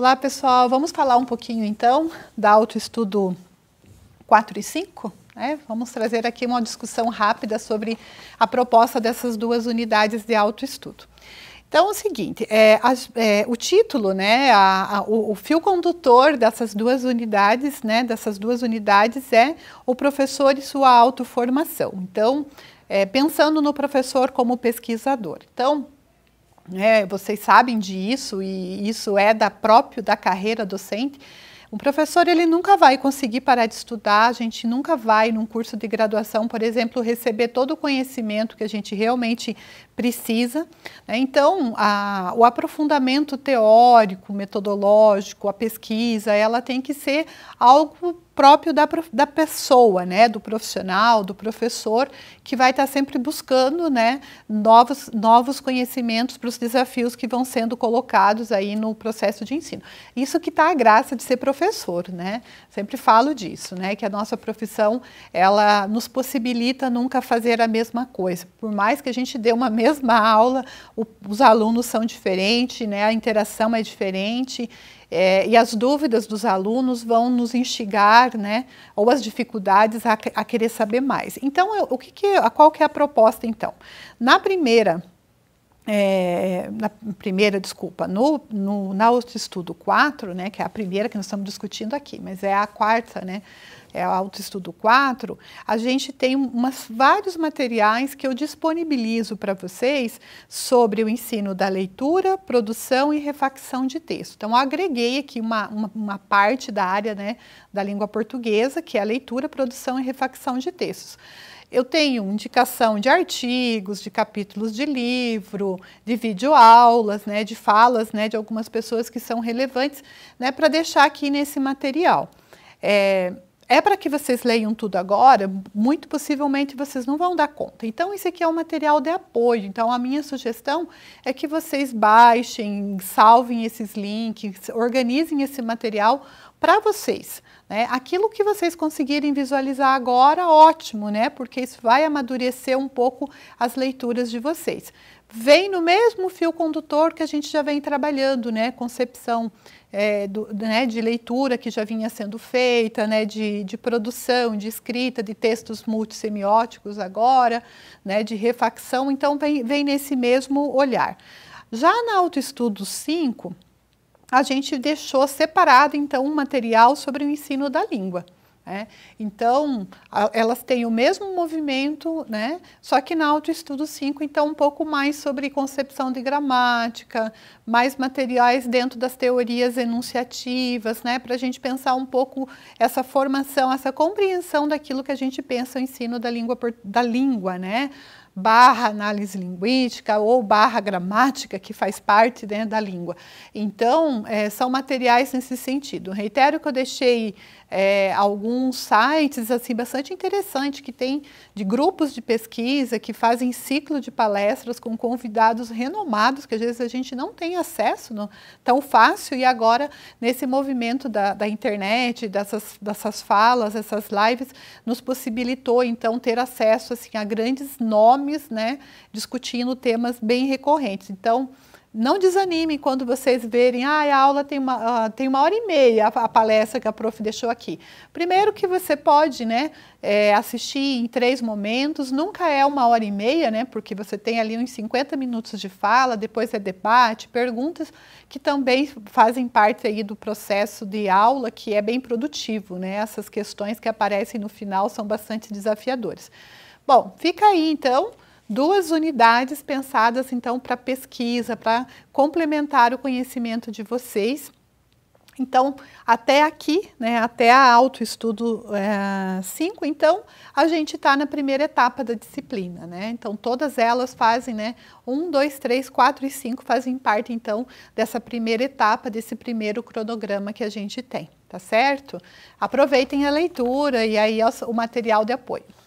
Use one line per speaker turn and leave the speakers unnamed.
Olá, pessoal. Vamos falar um pouquinho então da autoestudo 4 e 5? É, né? vamos trazer aqui uma discussão rápida sobre a proposta dessas duas unidades de autoestudo. Então, é o seguinte, é, a, é, o título, né, a, a, o, o, fio condutor dessas duas unidades, né, dessas duas unidades é o professor e sua autoformação. Então, é, pensando no professor como pesquisador. Então, né, vocês sabem disso e isso é da próprio da carreira docente. O professor ele nunca vai conseguir parar de estudar, a gente nunca vai num curso de graduação, por exemplo, receber todo o conhecimento que a gente realmente precisa. Né? Então, a, o aprofundamento teórico, metodológico, a pesquisa, ela tem que ser algo próprio da, da pessoa, né, do profissional, do professor, que vai estar tá sempre buscando, né, novos, novos conhecimentos para os desafios que vão sendo colocados aí no processo de ensino. Isso que está a graça de ser professor, né, sempre falo disso, né, que a nossa profissão, ela nos possibilita nunca fazer a mesma coisa, por mais que a gente dê uma mesma aula, o, os alunos são diferentes, né, a interação é diferente, é, e as dúvidas dos alunos vão nos instigar, né, ou as dificuldades a, a querer saber mais. Então, eu, o que, que a, qual que é a proposta então? Na primeira é, na primeira, desculpa, no, no, na estudo 4, né, que é a primeira que nós estamos discutindo aqui, mas é a quarta, né, é, Autoestudo 4, a gente tem umas, vários materiais que eu disponibilizo para vocês sobre o ensino da leitura, produção e refacção de texto. Então, agreguei aqui uma, uma, uma parte da área né, da língua portuguesa, que é a leitura, produção e refacção de textos. Eu tenho indicação de artigos, de capítulos de livro, de videoaulas, né, de falas né, de algumas pessoas que são relevantes, né, para deixar aqui nesse material. É, é para que vocês leiam tudo agora, muito possivelmente vocês não vão dar conta. Então, isso aqui é um material de apoio. Então, a minha sugestão é que vocês baixem, salvem esses links, organizem esse material para vocês. Né? Aquilo que vocês conseguirem visualizar agora, ótimo, né? Porque isso vai amadurecer um pouco as leituras de vocês vem no mesmo fio condutor que a gente já vem trabalhando, né? Concepção é, do, né, de leitura que já vinha sendo feita, né, de, de produção, de escrita, de textos multissemióticos agora, né, de refacção, então vem, vem nesse mesmo olhar. Já na Autoestudo 5, a gente deixou separado, então, um material sobre o ensino da língua. É? Então, a, elas têm o mesmo movimento, né? só que na autoestudo 5, então, um pouco mais sobre concepção de gramática, mais materiais dentro das teorias enunciativas, né? para a gente pensar um pouco essa formação, essa compreensão daquilo que a gente pensa o ensino da língua, da língua né? barra análise linguística ou barra gramática, que faz parte né, da língua. Então, é, são materiais nesse sentido. Reitero que eu deixei é, alguns sites assim bastante interessantes que tem de grupos de pesquisa que fazem ciclo de palestras com convidados renomados, que às vezes a gente não tem acesso no, tão fácil, e agora, nesse movimento da, da internet, dessas, dessas falas, essas lives, nos possibilitou, então, ter acesso assim, a grandes nomes nomes, né, discutindo temas bem recorrentes. Então, não desanime quando vocês verem, ah, a aula tem uma, uh, tem uma hora e meia, a, a, palestra que a prof deixou aqui. Primeiro que você pode né, é, assistir em três momentos, nunca é uma hora e meia, né, porque você tem ali uns 50 minutos de fala, depois é debate, perguntas, que também fazem parte aí do processo de aula, que é bem produtivo. Né? Essas questões que aparecem no final são bastante desafiadoras. Bom, fica aí então duas unidades pensadas então para pesquisa, para complementar o conhecimento de vocês. Então, até aqui, né, até a autoestudo 5, eh, é, então, a gente está na primeira etapa da disciplina, né? Então, todas elas fazem, né, 1, 2, 3, 4 e 5 fazem parte, então, dessa primeira etapa, desse primeiro cronograma que a gente tem, tá certo? Aproveitem a leitura e aí o material de apoio.